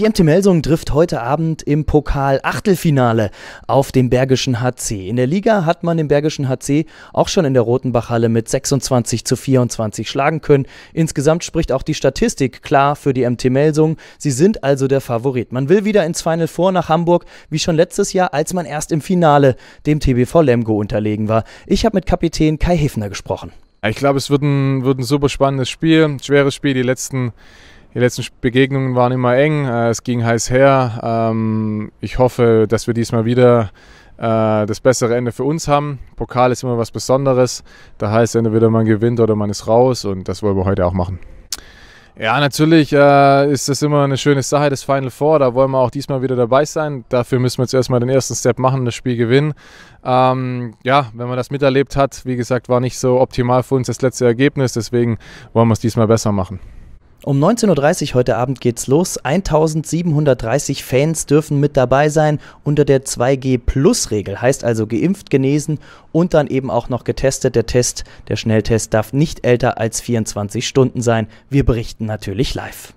Die MT Melsung trifft heute Abend im Pokal Achtelfinale auf den Bergischen HC. In der Liga hat man den Bergischen HC auch schon in der Rotenbachhalle mit 26 zu 24 schlagen können. Insgesamt spricht auch die Statistik klar für die MT Melsung. Sie sind also der Favorit. Man will wieder ins Final Four nach Hamburg, wie schon letztes Jahr, als man erst im Finale dem TBV Lemgo unterlegen war. Ich habe mit Kapitän Kai Hefner gesprochen. Ich glaube, es wird ein, wird ein super spannendes Spiel, ein schweres Spiel. Die letzten die letzten Begegnungen waren immer eng, äh, es ging heiß her. Ähm, ich hoffe, dass wir diesmal wieder äh, das bessere Ende für uns haben. Pokal ist immer was Besonderes. Da heißt entweder man gewinnt oder man ist raus und das wollen wir heute auch machen. Ja, natürlich äh, ist das immer eine schöne Sache, das Final Four. Da wollen wir auch diesmal wieder dabei sein. Dafür müssen wir zuerst mal den ersten Step machen, das Spiel gewinnen. Ähm, ja, wenn man das miterlebt hat, wie gesagt, war nicht so optimal für uns das letzte Ergebnis. Deswegen wollen wir es diesmal besser machen. Um 19.30 Uhr heute Abend geht's los. 1730 Fans dürfen mit dabei sein unter der 2G Plus Regel. Heißt also geimpft, genesen und dann eben auch noch getestet. Der Test, der Schnelltest darf nicht älter als 24 Stunden sein. Wir berichten natürlich live.